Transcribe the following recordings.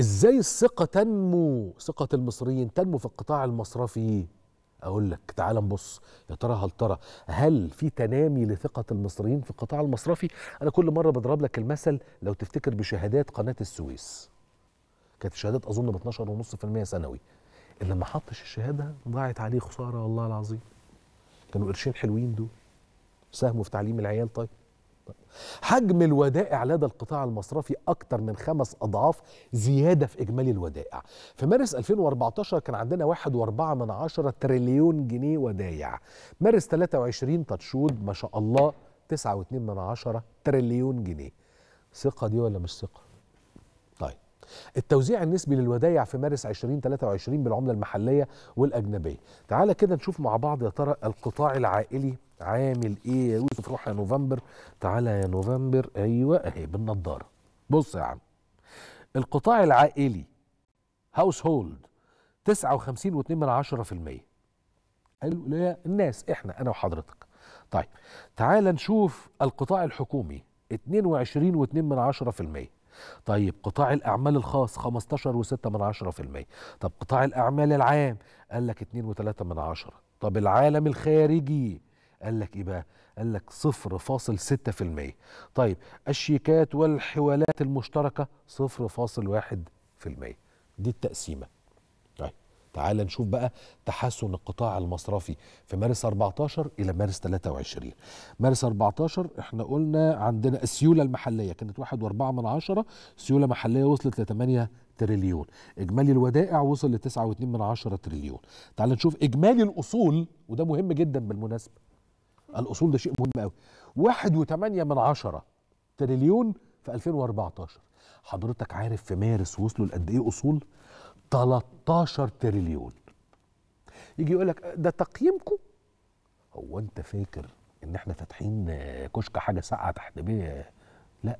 ازاي الثقه تنمو ثقه المصريين تنمو في القطاع المصرفي اقول لك تعال نبص يا ترى هل ترى هل في تنامي لثقه المصريين في القطاع المصرفي انا كل مره بضرب لك المثل لو تفتكر بشهادات قناه السويس كانت الشهادات اظن ب 12.5% سنوي اللي ما حطش الشهاده ضاعت عليه خساره والله العظيم كانوا قرشين حلوين دول ساهموا في تعليم العيال طيب حجم الودائع لدى القطاع المصرفي أكثر من خمس أضعاف زيادة في إجمالي الودائع في مارس 2014 كان عندنا 1.4 من عشرة تريليون جنيه ودايع مارس 23 تتشود ما شاء الله 9.2 من عشرة تريليون جنيه ثقة دي ولا مش ثقة؟ طيب التوزيع النسبي للودايع في مارس 2023 بالعملة المحلية والأجنبية تعال كده نشوف مع بعض يا ترى القطاع العائلي عامل ايه يا يوسف روح يا نوفمبر تعالى يا نوفمبر ايوه اهي بالنضاره بص يا عم القطاع العائلي هاوس هولد 59.2 من 10% قالوا الناس احنا انا وحضرتك طيب تعالى نشوف القطاع الحكومي 22.2 طيب قطاع الأعمال الخاص 15.6 طب قطاع الأعمال العام قال لك 2.3 طب العالم الخارجي قال لك ايه بقى قال لك 0.6% طيب الشيكات والحوالات المشتركه 0.1% دي التقسيمه طيب تعال نشوف بقى تحسن القطاع المصرفي في مارس 14 الى مارس 23 مارس 14 احنا قلنا عندنا السيوله المحليه كانت 1.4 سيوله محليه وصلت ل 8 تريليون اجمالي الودائع وصل ل 9.2 تريليون تعال نشوف اجمالي الاصول وده مهم جدا بالمناسبه الاصول ده شيء مهم قوي 1.8 من عشرة تريليون في 2014 حضرتك عارف في مارس وصلوا لقد ايه اصول 13 تريليون يجي يقول لك ده تقييمكم هو انت فاكر ان احنا فاتحين كشك حاجه ساقعه تحت بيه لا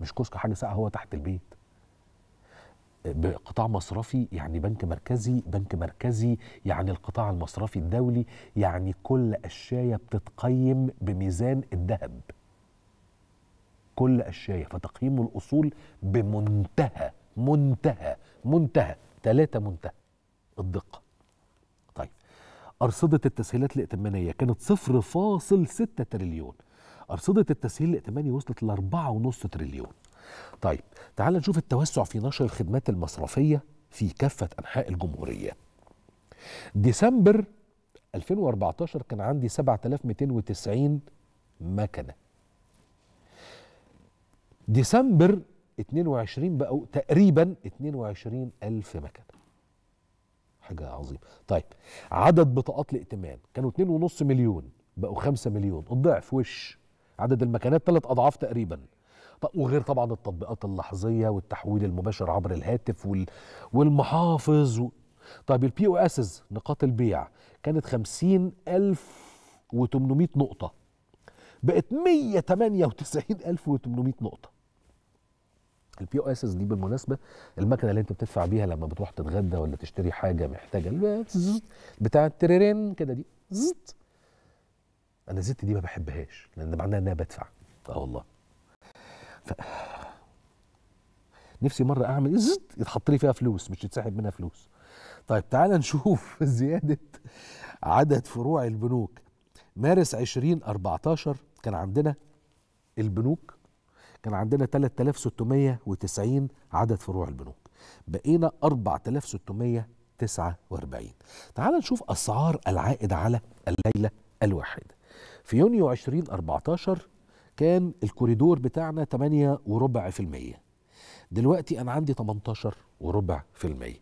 مش كشك حاجه ساقعه هو تحت البيت بقطاع مصرفي يعني بنك مركزي بنك مركزي يعني القطاع المصرفي الدولي يعني كل أشياء بتتقيم بميزان الذهب كل أشياء فتقييم الأصول بمنتهى منتهى منتهى ثلاثة منتهى الدقة طيب أرصدة التسهيلات الائتمانية كانت 0.6 تريليون أرصدة التسهيل الائتماني وصلت ل 4.5 تريليون طيب تعال نشوف التوسع في نشر الخدمات المصرفية في كافة أنحاء الجمهورية ديسمبر 2014 كان عندي 7290 مكنة ديسمبر 22 بقوا تقريبا 22 ألف مكنة حاجة عظيمة طيب عدد بطاقات الائتمان كانوا 2.5 مليون بقوا 5 مليون الضعف وش عدد المكنات ثلاث أضعاف تقريبا وغير طبعا التطبيقات اللحظيه والتحويل المباشر عبر الهاتف وال... والمحافظ و... طيب البي او اسز نقاط البيع كانت 50800 نقطه بقت 198800 نقطه البي او اسز دي بالمناسبه المكنه اللي انت بتدفع بيها لما بتروح تتغدى ولا تشتري حاجه محتاجه بتاع التريرين كده دي زت انا زت دي ما بحبهاش لان معناها ان انا بدفع اه والله ف... نفسي مره اعمل زد يتحط لي فيها فلوس مش يتسحب منها فلوس طيب تعال نشوف زياده عدد فروع البنوك مارس 2014 كان عندنا البنوك كان عندنا 3690 عدد فروع البنوك بقينا 4649 تعال نشوف اسعار العائد على الليله الواحده في يونيو 2014 كان الكوريدور بتاعنا 8 وربع في المية دلوقتي انا عندي 18 وربع في المية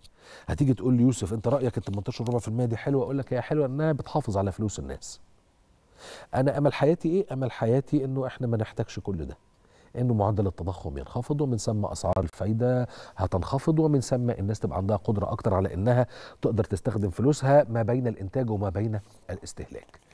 هتيجي تقول لي يوسف انت رايك ال 18 وربع في المية دي حلوه اقول لك هي حلوه انها بتحافظ على فلوس الناس انا امل حياتي ايه امل حياتي انه احنا ما نحتاجش كل ده انه معدل التضخم ينخفض ومن ثم اسعار الفايده هتنخفض ومن ثم الناس تبقى عندها قدره اكتر على انها تقدر تستخدم فلوسها ما بين الانتاج وما بين الاستهلاك